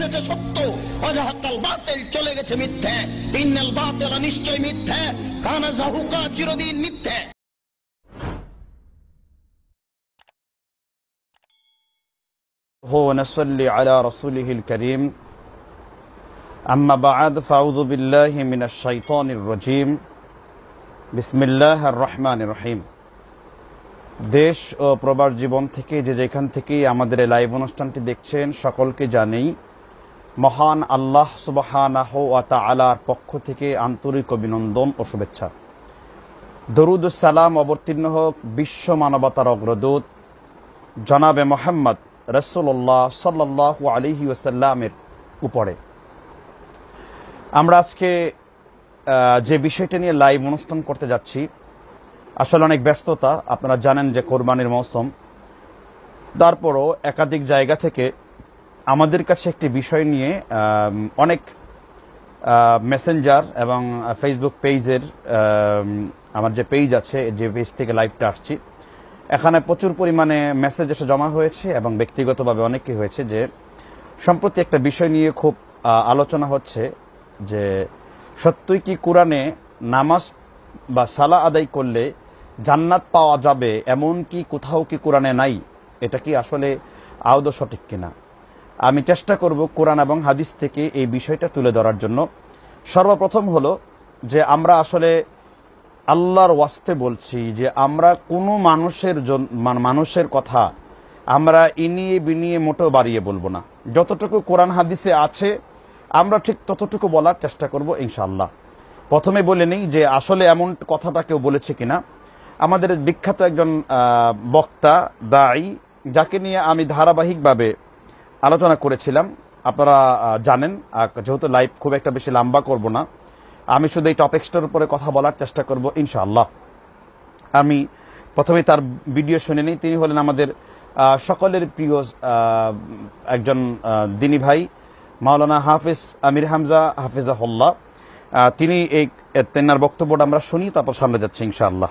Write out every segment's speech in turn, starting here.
এসেছে সত্য অজাহাতাল বাতিল চলে গেছে মিথ্যে ইন্নাল বাতিল নিশ্চয় মিথ্যে কানা জাহুকা চিরদিন মিথ্যে على رسوله الكريم أما بعد فأعوذ بالله من الشيطان الرجيم بسم الله الرحمن الرحيم দেশ ও প্রবাস জীবন থেকে যে যেখান থেকে আমাদের লাইভ অনুষ্ঠানটি দেখছেন সকলকে জানেই মহান আল্লাহ সুবাহ আলার পক্ষ থেকে আন্তরিক অভিনন্দন ও শুভেচ্ছা দরুদ সালাম অবতীর্ণ হোক বিশ্ব মানবতার অগ্রদূত জনাবে মোহাম্মদ রসুল্লাহ সাল্লাহ আলিহি ওসাল্লামের উপরে আমরা আজকে যে বিষয়টা নিয়ে লাইভ অনুষ্ঠান করতে যাচ্ছি আসলে অনেক ব্যস্ততা আপনারা জানেন যে কোরবানির মৌসুম তারপরও একাধিক জায়গা থেকে আমাদের কাছে একটি বিষয় নিয়ে অনেক মেসেঞ্জার এবং ফেসবুক পেজের আমার যে পেজ আছে যে পেজ থেকে লাইভটা আসছি এখানে প্রচুর পরিমাণে মেসেজ এসে জমা হয়েছে এবং ব্যক্তিগতভাবে অনেকই হয়েছে যে সম্প্রতি একটা বিষয় নিয়ে খুব আলোচনা হচ্ছে যে সত্যই কি কোরআনে নামাজ বা সালা আদায় করলে জান্নাত পাওয়া যাবে এমন কি কোথাও কি কোরআনে নাই এটা কি আসলে আদৌ সঠিক কিনা আমি চেষ্টা করব কোরআন এবং হাদিস থেকে এই বিষয়টা তুলে ধরার জন্য সর্বপ্রথম হলো যে আমরা আসলে আল্লাহর ওয়াস্তে বলছি যে আমরা কোনো মানুষের মানুষের কথা আমরা ইনিয়ে বিনিয়ে মোটো বাড়িয়ে বলবো না যতটুকু কোরআন হাদিসে আছে আমরা ঠিক ততটুকু বলার চেষ্টা করব ইনশাআল্লাহ প্রথমে বলে নিই যে আসলে এমন কথাটা কেউ বলেছে কিনা আমাদের বিখ্যাত একজন বক্তা দায়ী যাকে নিয়ে আমি ধারাবাহিকভাবে আলোচনা করেছিলাম আপনারা জানেন যেহেতু লাইভ খুব একটা বেশি লম্বা করব না আমি শুধু এই টপিক্সটার উপরে কথা বলার চেষ্টা করব ইনশাআল্লাহ আমি প্রথমে তার ভিডিও শুনে নিই তিনি হলেন আমাদের সকলের প্রিয় একজন দিনী ভাই মাওলানা হাফিজ আমির হামজা হল্লা তিনি এই তেনার বক্তব্যটা আমরা শুনি তারপর সামনে যাচ্ছি ইনশাআল্লাহ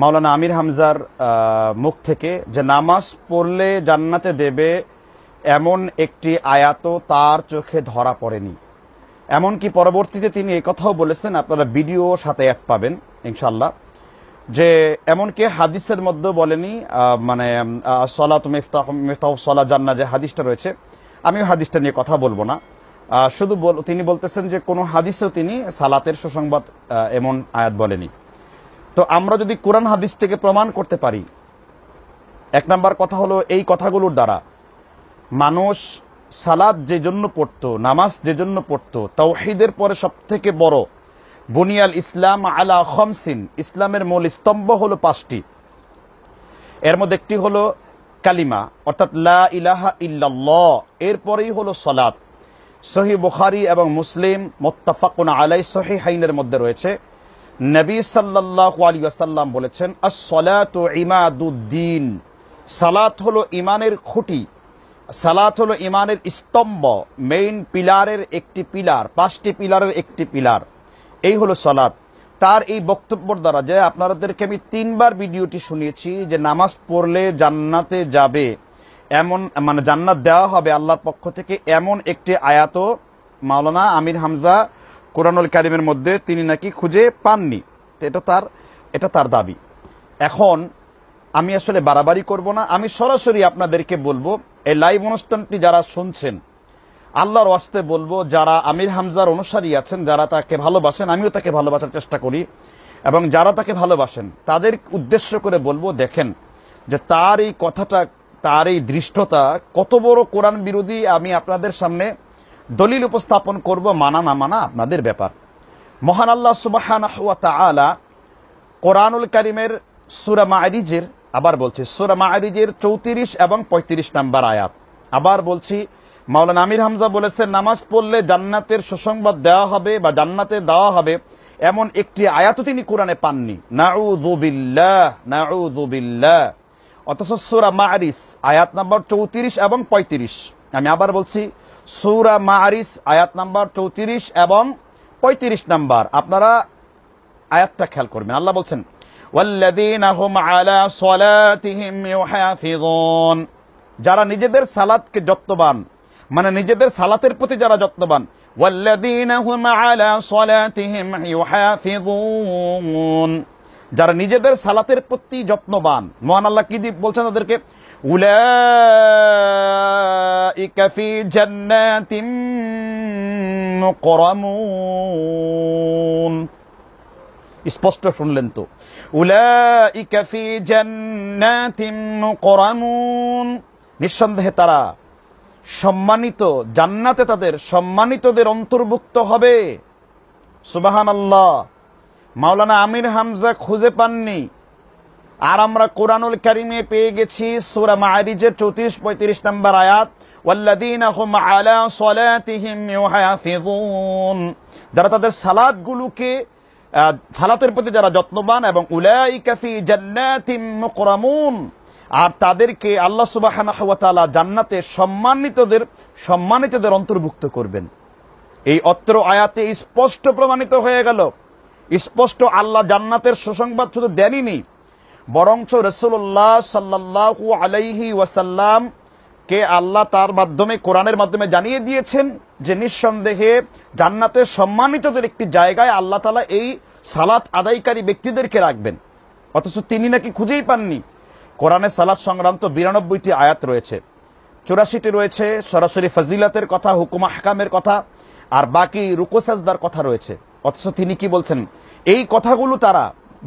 মাওলানা আমির হামজার মুখ থেকে যে নামাজ পড়লে জান্নাতে দেবে এমন একটি আয়াত তার চোখে ধরা পড়েনি এমনকি পরবর্তীতে তিনি এই কথাও বলেছেন আপনারা ভিডিও সাথে অ্যাড পাবেন ইনশাল্লাহ যে এমনকি হাদিসের মধ্যে বলেনি মানে সলা তুমি সলা জান্না যে হাদিসটা রয়েছে আমিও হাদিসটা নিয়ে কথা বলবো না শুধু তিনি বলতেছেন যে কোনো হাদিসেও তিনি সালাতের সুসংবাদ এমন আয়াত বলেনি তো আমরা যদি কোরআন হাদিস থেকে প্রমাণ করতে পারি এক নাম্বার কথা হলো এই কথাগুলোর দ্বারা মানুষ সালাদ যে জন্য পড়ত নামাজ যে জন্য পড়ত তাওহিদের পরে সব থেকে বড় বুনিয়াল ইসলাম আলা খমসিন ইসলামের মূল স্তম্ভ হলো পাঁচটি এর মধ্যে একটি হলো কালিমা অর্থাৎ লা ইলাহা ইল্লাল্লাহ এরপরেই হলো সালাদ সহি বুখারি এবং মুসলিম মোত্তাফাকুন আলাই সহি হাইনের মধ্যে রয়েছে নবী সাল্লাহ আলী আসাল্লাম বলেছেন আসলাত ইমাদুদ্দিন সালাত হলো ইমানের খুঁটি সালাত হলো ইমানের স্তম্ভ মেইন পিলারের একটি পিলার পাঁচটি পিলারের একটি পিলার এই হলো সালাত তার এই বক্তব্যর দ্বারা যে আপনাদেরকে আমি তিনবার ভিডিওটি শুনিয়েছি যে নামাজ পড়লে জান্নাতে যাবে এমন মানে জান্নাত দেওয়া হবে আল্লাহর পক্ষ থেকে এমন একটি আয়াত মাওলানা আমির হামজা কোরআনুল কারিমের মধ্যে তিনি নাকি খুঁজে পাননি এটা তার এটা তার দাবি এখন আমি আসলে বাড়াবাড়ি করব না আমি সরাসরি আপনাদেরকে বলবো এই লাইভ অনুষ্ঠানটি যারা শুনছেন আল্লাহর ওয়াস্তে বলবো যারা আমির হামজার অনুসারী আছেন যারা তাকে ভালোবাসেন আমিও তাকে ভালোবাসার চেষ্টা করি এবং যারা তাকে ভালোবাসেন তাদের উদ্দেশ্য করে বলবো দেখেন যে তার এই কথাটা তার এই দৃষ্টতা কত বড় কোরআন বিরোধী আমি আপনাদের সামনে দলিল উপস্থাপন করব মানা না মানা আপনাদের ব্যাপার মহান আল্লাহ সুবাহান আলা কোরআনুল করিমের সুরা আরিজের আবার বলছি সুরা আরিজের চৌত্রিশ এবং ৩৫ নাম্বার আয়াত আবার বলছি মাওলানা আমির হামজা বলেছেন নামাজ পড়লে জান্নাতের সুসংবাদ দেওয়া হবে বা জান্নাতে দেওয়া হবে এমন একটি আয়াতও তিনি কোরআনে পাননি অথচ সুরা মারিস আয়াত নাম্বার চৌত্রিশ এবং ৩৫ আমি আবার বলছি সুরা মারিস আয়াত নাম্বার চৌত্রিশ এবং পঁয়ত্রিশ নাম্বার আপনারা আয়াতটা খেয়াল করবেন আল্লাহ বলছেন যারা নিজেদের সালাদকে যত্নবান মানে নিজেদের সালাতের প্রতি যারা যত্নবান যারা নিজেদের সালাতের প্রতি যত্নবান মহান আল্লাহ কি বলছেন তাদেরকে أولئك في جنات مقرمون স্পষ্ট শুনলেন তো উলাইকা ফি জান্নাতিন মুকরামুন নিঃসন্দেহে তারা সম্মানিত জান্নাতে তাদের সম্মানিতদের অন্তর্ভুক্ত হবে সুবাহান আল্লাহ মাওলানা আমির হামজা খুঁজে পাননি আর আমরা কোরআনুল কারিমে পেয়ে গেছি সুরা মারিজের চৌত্রিশ পঁয়ত্রিশ নম্বর আয়াত যারা তাদের সালাদ গুলোকে সালাতের প্রতি যারা যত্নবান এবং উলাইকাফি জান্নাতিম মুকরামুন আর তাদেরকে আল্লাহ সুবাহ জান্নাতে সম্মানিতদের সম্মানিতদের অন্তর্ভুক্ত করবেন এই অত্র আয়াতে স্পষ্ট প্রমাণিত হয়ে গেল স্পষ্ট আল্লাহ জান্নাতের সুসংবাদ শুধু দেনই বরঞ্চ রসুল্লাহ সাল্লাহু আলাইহি ওয়াসাল্লাম কে আল্লাহ তার মাধ্যমে কোরআনের মাধ্যমে জানিয়ে দিয়েছেন যে নিঃসন্দেহে জান্নাতের সম্মানিতদের একটি জায়গায় আল্লাহ তালা এই সালাত আদায়কারী ব্যক্তিদেরকে রাখবেন অথচ তিনি নাকি খুঁজেই পাননি কোরআনে সালাদ সংক্রান্ত বিরানব্বইটি আয়াত রয়েছে চুরাশিটি রয়েছে সরাসরি ফজিলাতের কথা হুকুম হাকামের কথা আর বাকি রুকোসাজদার কথা রয়েছে অথচ তিনি কি বলছেন এই কথাগুলো তারা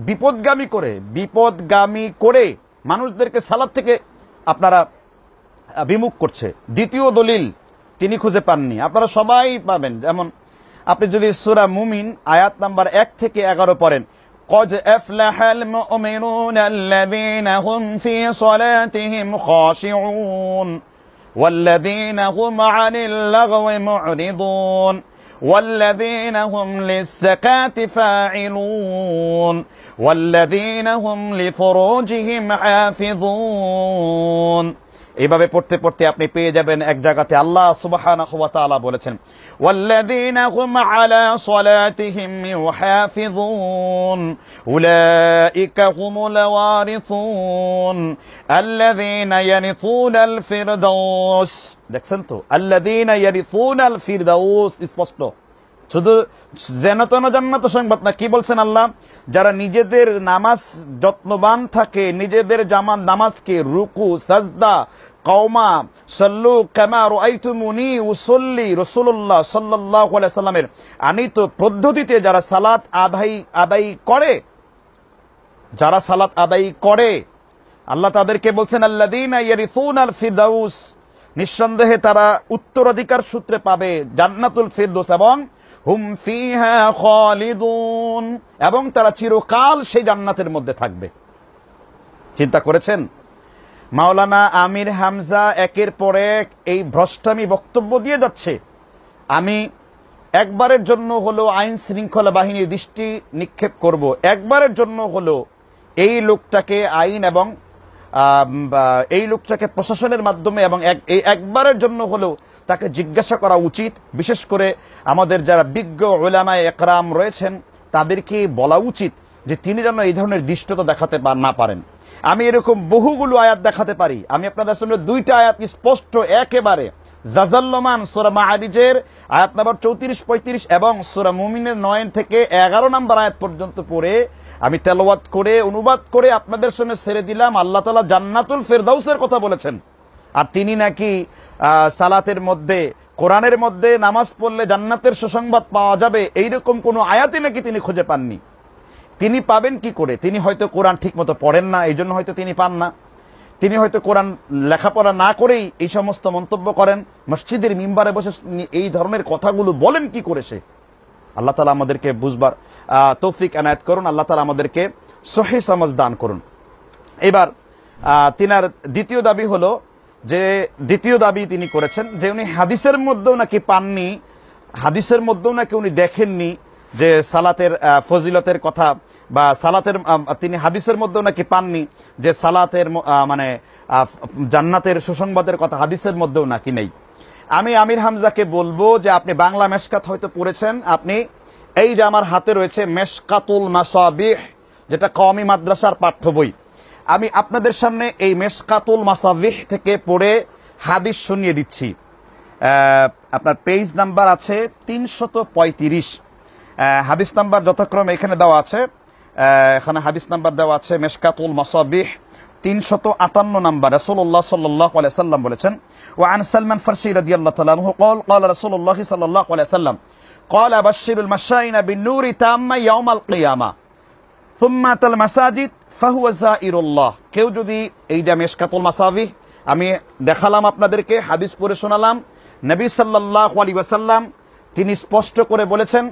বিপদগামী করে বিপদগামী করে মানুষদেরকে সালাদ থেকে আপনারা বিমুখ করছে দ্বিতীয় দলিল তিনি খুঁজে পাননি আপনারা সবাই পাবেন যেমন আপনি যদি সুরা মুমিন আয়াত নাম্বার এক থেকে এগারো পড়েন قد أفلح والذين هم عن اللغو معرضون والذين هم للزكاة فاعلون والذين هم لفروجهم حافظون এভাবে পড়তে পড়তে আপনি পেয়ে যাবেন এক জায়গাতে আল্লাহ সুবহানাহু ওয়া তাআলা বলেছেন ওয়াল্লাযীনা হুম আলা সলাতিহিম ইউহাফিযুন উলাইকা হুমুল ওয়ারিসুন আল্লাযীনা ইয়ারিসুনাল ফিরদাউস দেখছেন তো আল্লাহ স্পষ্ট শুধু জেনতন জান্নাত সংবাদ না কি বলছেন আল্লাহ যারা নিজেদের নামাজ যত্নবান থাকে নিজেদের জামান নামাজকে রুকু সাজদা কৌমা সল্লু কামার আইতুমুনি উসল্লি রসুল্লাহ সাল্লাহ সাল্লামের আনিত পদ্ধতিতে যারা সালাত আদাই আদায় করে যারা সালাত আদায় করে আল্লাহ তাদেরকে বলছেন আল্লাদিন ফিদাউস নিঃসন্দেহে তারা উত্তরাধিকার সূত্রে পাবে জান্নাতুল ফিরদোস এবং হুম এবং তারা চিরকাল সেই জান্নাতের মধ্যে থাকবে চিন্তা করেছেন মাওলানা আমির হামজা একের পর এক এই ভ্রষ্টামি বক্তব্য দিয়ে যাচ্ছে আমি একবারের জন্য হলো আইন শৃঙ্খলা বাহিনীর দৃষ্টি নিক্ষেপ করব একবারের জন্য হলো এই লোকটাকে আইন এবং এই লোকটাকে প্রশাসনের মাধ্যমে এবং এই একবারের জন্য হলেও তাকে জিজ্ঞাসা করা উচিত বিশেষ করে আমাদের যারা বিজ্ঞ ওলামায় একরাম রয়েছেন তাদেরকে বলা উচিত যে তিনি যেন এই ধরনের দৃষ্টতা দেখাতে না পারেন আমি এরকম বহুগুলো আয়াত দেখাতে পারি আমি আপনাদের সামনে দুইটা আয়াত স্পষ্ট একেবারে জাজাল্লমান সোরা মাহারিজের আয়াত নাম্বার চৌত্রিশ পঁয়ত্রিশ এবং সোরা মুমিনের নয়ন থেকে এগারো নাম্বার আয়াত পর্যন্ত পড়ে আমি তেলওয়াত করে অনুবাদ করে আপনাদের সামনে ছেড়ে দিলাম আল্লাহ তালা জান্নাতুল ফেরদাউসের কথা বলেছেন আর তিনি নাকি সালাতের মধ্যে কোরআনের মধ্যে নামাজ পড়লে জান্নাতের সুসংবাদ পাওয়া যাবে এইরকম কোনো আয়াতই নাকি তিনি খুঁজে পাননি তিনি পাবেন কি করে তিনি হয়তো কোরআন ঠিক মতো পড়েন না এই জন্য হয়তো তিনি পান না তিনি হয়তো কোরআন লেখাপড়া না করেই এই সমস্ত মন্তব্য করেন মসজিদের মিম্বারে বসে এই ধরনের কথাগুলো বলেন কি করেছে আল্লাহ তালা আমাদেরকে বুঝবার তৌফিক এনায়ত করুন আল্লাহ তালা আমাদেরকে সহি সমাজ দান করুন এবার তিনার দ্বিতীয় দাবি হলো যে দ্বিতীয় দাবি তিনি করেছেন যে উনি হাদিসের মধ্যেও নাকি পাননি হাদিসের মধ্যেও নাকি উনি দেখেননি যে সালাতের ফজিলতের কথা বা সালাতের তিনি হাদিসের মধ্যেও নাকি পাননি যে সালাতের মানে জান্নাতের সুসংবাদের কথা হাদিসের মধ্যেও নাকি নেই আমি আমির হামজাকে বলবো যে আপনি বাংলা মেশকাত হয়তো পড়েছেন আপনি এই যে আমার হাতে রয়েছে মেশকাতুল মাসাবিহ যেটা কওমি মাদ্রাসার পাঠ্য বই আমি আপনাদের সামনে এই মেশকাতুল মাসাবিহ থেকে পড়ে হাদিস শুনিয়ে দিচ্ছি আপনার পেজ নাম্বার আছে তিনশত পঁয়ত্রিশ হাদিস নাম্বার যথাক্রমে এখানে দেওয়া আছে এখানে হাদিস নাম্বার দেওয়া আছে মেশকাতুল মাসাবিহ 358 নাম্বার রাসূলুল্লাহ সাল্লাল্লাহু আলাইহি সাল্লাম বলেছেন ওয়া আন সালমান ফারসি রাদিয়াল্লাহু তাআলা আনহু قال قال رسول الله صلى الله عليه وسلم قال بشر المشائين بالنور تاما يوم القيامة ثم المساجد فهو زائر الله কেউ যদি এই যে মেশকাতুল মাসাবিহ আমি দেখালাম আপনাদেরকে হাদিস পড়ে শোনালাম নবী সাল্লাল্লাহু আলাইহি ওয়াসাল্লাম তিনি স্পষ্ট করে বলেছেন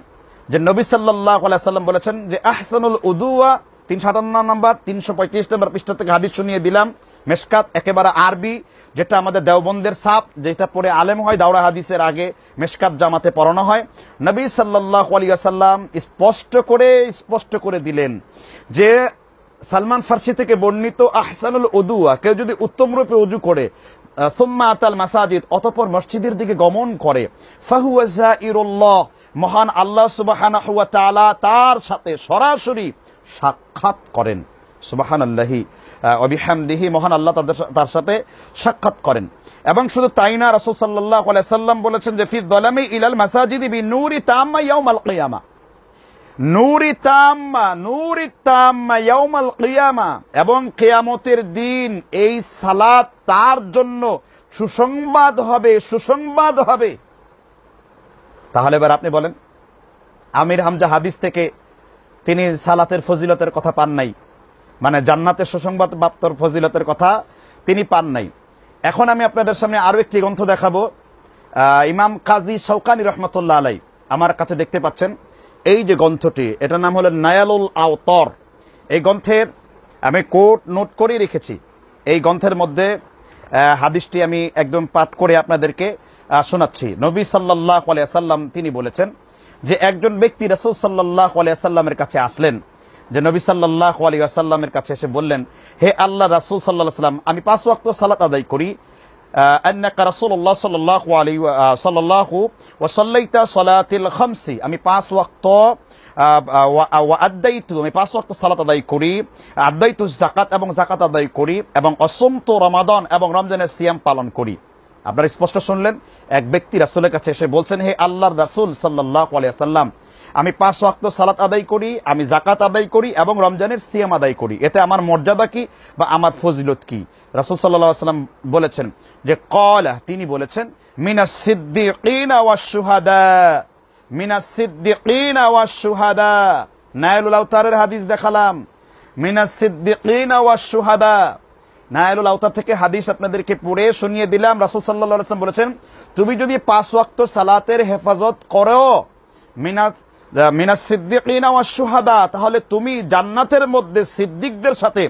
যে নবী সাল্লাম বলেছেন যে আহসানুল উদুয়া তিন সাতান্ন নম্বর তিনশো পঁয়ত্রিশ নম্বর পৃষ্ঠা থেকে হাদিস শুনিয়ে দিলাম মেসকাত একেবারে আরবি যেটা আমাদের দেওবন্দের সাপ যেটা পরে আলেম হয় দাওড়া হাদিসের আগে মেসকাত জামাতে পড়ানো হয় নবী সাল্লাহ আলিয়াসাল্লাম স্পষ্ট করে স্পষ্ট করে দিলেন যে সালমান ফার্সি থেকে বর্ণিত আহসানুল উদুয়া কেউ যদি উত্তম রূপে উজু করে সোম্মা আতাল মাসাজিদ অতপর মসজিদের দিকে গমন করে ফাহুয়াজা ইরুল্লাহ মহান আল্লাহ সুবাহ তালা তার সাথে সরাসরি সাক্ষাৎ করেন সুবাহান আল্লাহি অবিহামদিহি মহান আল্লাহ তাদের তার সাথে সাক্ষাৎ করেন এবং শুধু তাই না রসুল সাল্লাহ সাল্লাম বলেছেন যে ফিজ দলামি ইলাল মাসাজিদি বি নুরি তাম্মা ইয়াউমাল কিয়ামা নুরি তাম্মা নুরি তাম্মা কিয়ামা এবং কেয়ামতের দিন এই সালাত তার জন্য সুসংবাদ হবে সুসংবাদ হবে তাহলে এবার আপনি বলেন আমির হামজা হাদিস থেকে তিনি সালাতের ফজিলতের কথা পান নাই মানে জান্নাতের সুসংবাদ বাপ্তর ফজিলতের কথা তিনি পান নাই এখন আমি আপনাদের সামনে আরো একটি গ্রন্থ দেখাবো ইমাম কাজী সৌকানি রহমতুল্লাহ আলাই আমার কাছে দেখতে পাচ্ছেন এই যে গ্রন্থটি এটার নাম হলো নায়ালুল আওতর এই গ্রন্থের আমি কোট নোট করে রেখেছি এই গ্রন্থের মধ্যে হাদিসটি আমি একদম পাঠ করে আপনাদেরকে শোনাচ্ছি নবী সাল্লাহ সাল্লাম তিনি বলেছেন যে একজন ব্যক্তি রসুল সাল্লাহ সাল্লামের কাছে আসলেন যে নবী সাল্লাহ আলিয়াসাল্লামের কাছে এসে বললেন হে আল্লাহ রাসুল সাল্লাহ সাল্লাম আমি পাঁচ ওয়াক্ত সালাত আদায় করি আমি পাঁচ ওয়াক্ত আমি পাঁচ ওয়াক্ত সালাত আদায় করি আদায়তু জাকাত এবং জাকাত আদায় করি এবং অসন্ত রমাদন এবং রমজানের সিয়াম পালন করি আপনারা স্পষ্ট শুনলেন এক ব্যক্তি রাসুলের কাছে এসে বলছেন হে আল্লাহর রাসুল সাল্লাহ আলিয়াল্লাম আমি পাঁচ অক্ত সালাত আদায় করি আমি জাকাত আদায় করি এবং রমজানের সিএম আদায় করি এতে আমার মর্যাদা কি বা আমার ফজিলত কি রাসুল সাল্লাহ সাল্লাম বলেছেন যে কলা তিনি বলেছেন মিনা সিদ্দিকিনা সুহাদা মিনা সিদ্দিকিনা আওয়াজ সুহাদা নায়লুল আউতারের হাদিস দেখালাম মিনা সিদ্দিকিনা আওয়াজ সুহাদা নায়ালুল আউতার থেকে হাদিস আপনাদেরকে পড়ে শুনিয়ে দিলাম রাসুল সাল্লাহ বলেছেন তুমি যদি পাঁচ ওয়াক্ত সালাতের হেফাজত করো মিনাত মিনাস সিদ্দিকিনা ওয়া সুহাদা তাহলে তুমি জান্নাতের মধ্যে সিদ্দিকদের সাথে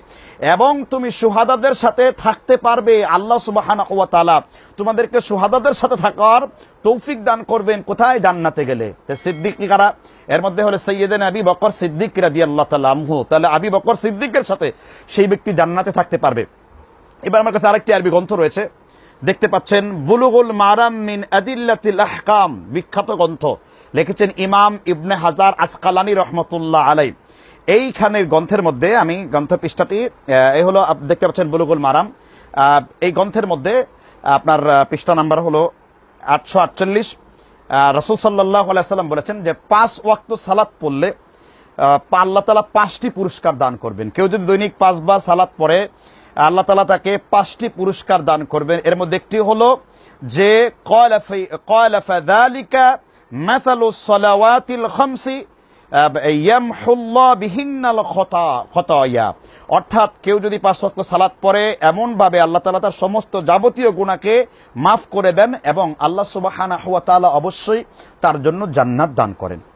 এবং তুমি সুহাদাদের সাথে থাকতে পারবে আল্লাহ সুবাহানা তোমাদেরকে সুহাদাদের সাথে থাকার তৌফিক দান করবেন কোথায় জান্নাতে গেলে সিদ্দিক কারা এর মধ্যে হলে সৈয়দেন আবি বকর সিদ্দিক রাদি আল্লাহ তালা তাহলে আবি বকর সিদ্দিকের সাথে সেই ব্যক্তি জান্নাতে থাকতে পারবে এবার আমার কাছে আরেকটি আরবি গ্রন্থ রয়েছে দেখতে পাচ্ছেন বুলুগুল মারাম মিন আদিল্লাতিল আহকাম বিখ্যাত গ্রন্থ লিখেছেন ইমাম ইবনে হাজার আসকালানি রহমতুল্লাহ আলাই এইখানের গ্রন্থের মধ্যে আমি গ্রন্থ পৃষ্ঠাটি এই হলো দেখতে পাচ্ছেন বুলুগুল মারাম এই গ্রন্থের মধ্যে আপনার পৃষ্ঠা নাম্বার হলো আটশো আটচল্লিশ রসুল সাল্লাহ সাল্লাম বলেছেন যে পাঁচ ওয়াক্ত সালাত পড়লে আল্লাহ তালা পাঁচটি পুরস্কার দান করবেন কেউ যদি দৈনিক পাঁচবার সালাত পরে আল্লাহ তালা তাকে পাঁচটি পুরস্কার দান করবেন এর মধ্যে একটি হলো যে অর্থাৎ কেউ যদি পাঁচ শক্ত সালাত পরে এমনভাবে আল্লাহ তালা তার সমস্ত যাবতীয় গুণাকে মাফ করে দেন এবং আল্লাহ সুবাহ অবশ্যই তার জন্য জান্নাত দান করেন